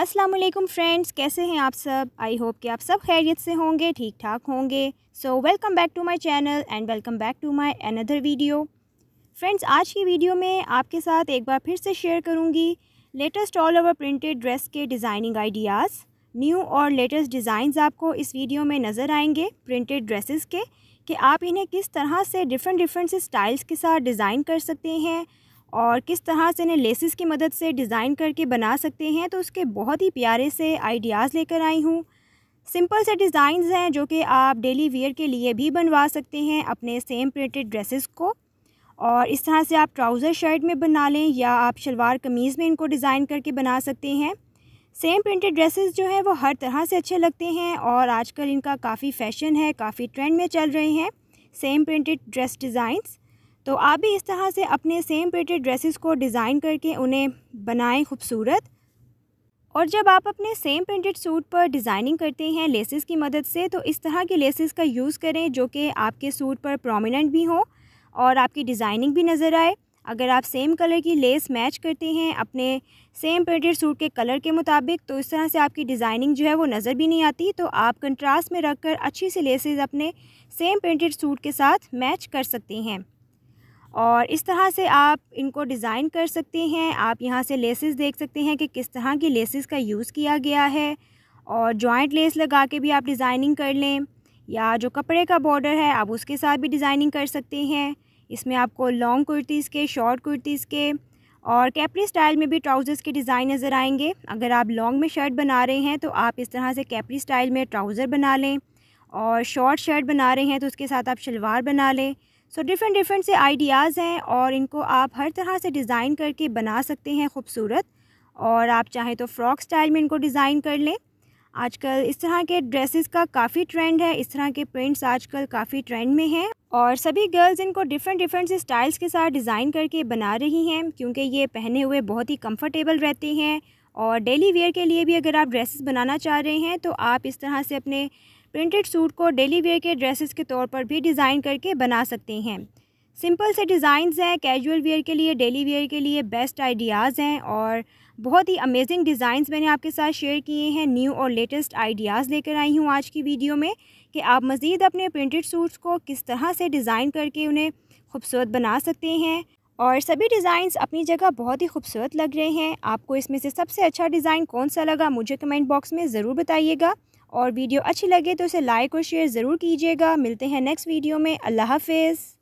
अस्सलाम वालेकुम फ्रेंड्स कैसे हैं आप सब आई होप कि आप सब खैरियत से होंगे ठीक ठाक होंगे so welcome back to my channel and welcome back to my another video friends आज की वीडियो में आपके साथ एक बार फिर से शेयर करूंगी latest all over printed dress के डिज़ाइनिंग आइडियाज़ न्यू और लेटेस्ट डिज़ाइंस आपको इस वीडियो में नज़र आएंगे प्रिंटेड ड्रेसेस के कि आप इन्हें किस तरह से डिफरेंट डिफरेंट स्टाइल्स के साथ डिज़ाइन कर सकते हैं और किस तरह से इन्हें लेसिस की मदद से डिज़ाइन करके बना सकते हैं तो उसके बहुत ही प्यारे से आइडियाज़ लेकर आई हूँ सिंपल से डिज़ाइन हैं जो कि आप डेली वेयर के लिए भी बनवा सकते हैं अपने सेम प्रिंटेड ड्रेसेस को और इस तरह से आप ट्राउज़र शर्ट में बना लें या आप शलवार कमीज़ में इनको डिज़ाइन करके बना सकते हैं सेम प्रिंटेड ड्रेसेस जो हैं वो हर तरह से अच्छे लगते हैं और आजकल इनका काफ़ी फैशन है काफ़ी ट्रेंड में चल रहे हैं सेम प्रिंटेड ड्रेस डिज़ाइंस तो आप भी इस तरह से अपने सेम पेटेड ड्रेसेस को डिज़ाइन करके उन्हें बनाएं खूबसूरत और जब आप अपने सेम प्रिंटेड सूट पर डिज़ाइनिंग करते हैं लेसेस की मदद से तो इस तरह के लेसेस का यूज़ करें जो कि आपके सूट पर प्रोमिनेंट भी हो और आपकी डिज़ाइनिंग भी नज़र आए अगर आप सेम कलर की लेस मैच करते हैं अपने सेम प्रिंटेड सूट के कलर के मुताबिक तो इस तरह से आपकी डिज़ाइनिंग जो है वो नज़र भी नहीं आती तो आप कंट्रास्ट में रख कर अच्छी सी लेसेस अपने सेम प्रिंटेड सूट के साथ मैच कर सकती हैं और इस तरह से आप इनको डिज़ाइन कर सकते हैं आप यहाँ से लेसेस देख सकते हैं कि किस तरह की लेसेस का यूज़ किया गया है और जॉइंट लेस लगा के भी आप डिज़ाइनिंग कर लें या जो कपड़े का बॉर्डर है आप उसके साथ भी डिज़ाइनिंग कर सकते हैं इसमें आपको लॉन्ग कुर्तीज़ के शॉर्ट कुर्तीज़ के और कैपरी स्टाइल में भी ट्राउज़र्स के डिज़ाइन नज़र आएंगे अगर आप लॉन्ग में शर्ट बना रहे हैं तो आप इस तरह से कैपरी स्टाइल में ट्राउज़र बना लें और शॉर्ट शर्ट बना रहे हैं तो उसके साथ आप शलवार बना लें सो डिफ़रेंट डिफरेंट से आइडियाज़ हैं और इनको आप हर तरह से डिज़ाइन करके बना सकते हैं खूबसूरत और आप चाहें तो फ्रॉक स्टाइल में इनको डिज़ाइन कर लें आजकल इस तरह के ड्रेसेस का काफ़ी ट्रेंड है इस तरह के प्रिंट्स आजकल काफ़ी ट्रेंड में हैं और सभी गर्ल्स इनको डिफरेंट डिफरेंट से स्टाइल्स के साथ डिज़ाइन करके बना रही हैं क्योंकि ये पहने हुए बहुत ही कंफर्टेबल रहते हैं और डेली वेयर के लिए भी अगर आप ड्रेसेस बनाना चाह रहे हैं तो आप इस तरह से अपने प्रिंटेड सूट को डेली वेयर के ड्रेसेस के तौर पर भी डिज़ाइन करके बना सकते हैं सिंपल से डिज़ाइंस हैं कैजुअल वेयर के लिए डेली वेयर के लिए बेस्ट आइडियाज़ हैं और बहुत ही अमेजिंग डिज़ाइंस मैंने आपके साथ शेयर किए हैं न्यू और लेटेस्ट आइडियाज़ लेकर आई हूँ आज की वीडियो में कि आप मज़ीद अपने प्रिंटेड सूट्स को किस तरह से डिज़ाइन करके उन्हें खूबसूरत बना सकते हैं और सभी डिज़ाइंस अपनी जगह बहुत ही खूबसूरत लग रहे हैं आपको इसमें से सबसे अच्छा डिज़ाइन कौन सा लगा मुझे कमेंट बॉक्स में ज़रूर बताइएगा और वीडियो अच्छी लगे तो इसे लाइक और शेयर ज़रूर कीजिएगा मिलते हैं नेक्स्ट वीडियो में अल्लाह हाफिज़